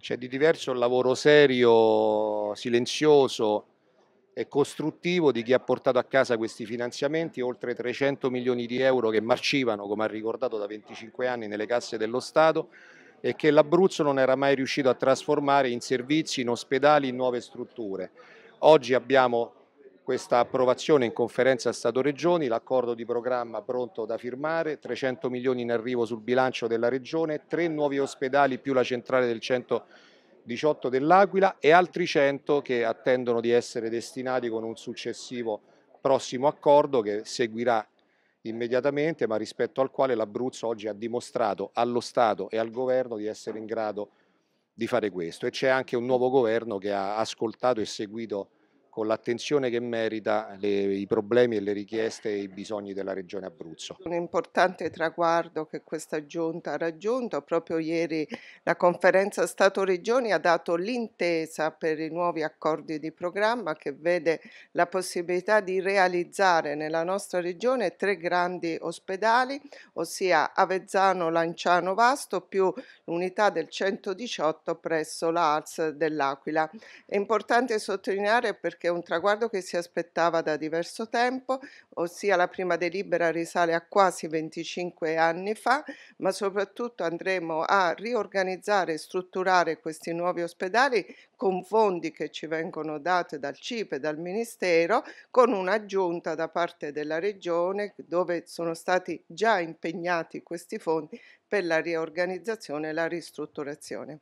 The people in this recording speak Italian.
C'è cioè, di diverso il lavoro serio, silenzioso e costruttivo di chi ha portato a casa questi finanziamenti, oltre 300 milioni di euro che marcivano, come ha ricordato, da 25 anni nelle casse dello Stato e che l'Abruzzo non era mai riuscito a trasformare in servizi, in ospedali, in nuove strutture. Oggi abbiamo questa approvazione in conferenza Stato-Regioni, l'accordo di programma pronto da firmare, 300 milioni in arrivo sul bilancio della Regione, tre nuovi ospedali più la centrale del 118 dell'Aquila e altri 100 che attendono di essere destinati con un successivo prossimo accordo che seguirà immediatamente ma rispetto al quale l'Abruzzo oggi ha dimostrato allo Stato e al Governo di essere in grado di fare questo e c'è anche un nuovo governo che ha ascoltato e seguito con l'attenzione che merita le, i problemi e le richieste e i bisogni della Regione Abruzzo. Un importante traguardo che questa Giunta ha raggiunto, proprio ieri la conferenza Stato-Regioni ha dato l'intesa per i nuovi accordi di programma che vede la possibilità di realizzare nella nostra Regione tre grandi ospedali, ossia Avezzano, Lanciano, Vasto più l'unità del 118 presso la ARS dell'Aquila. È importante sottolineare perché perché è un traguardo che si aspettava da diverso tempo, ossia la prima delibera risale a quasi 25 anni fa, ma soprattutto andremo a riorganizzare e strutturare questi nuovi ospedali con fondi che ci vengono dati dal CIPE, dal Ministero, con un'aggiunta da parte della Regione dove sono stati già impegnati questi fondi per la riorganizzazione e la ristrutturazione.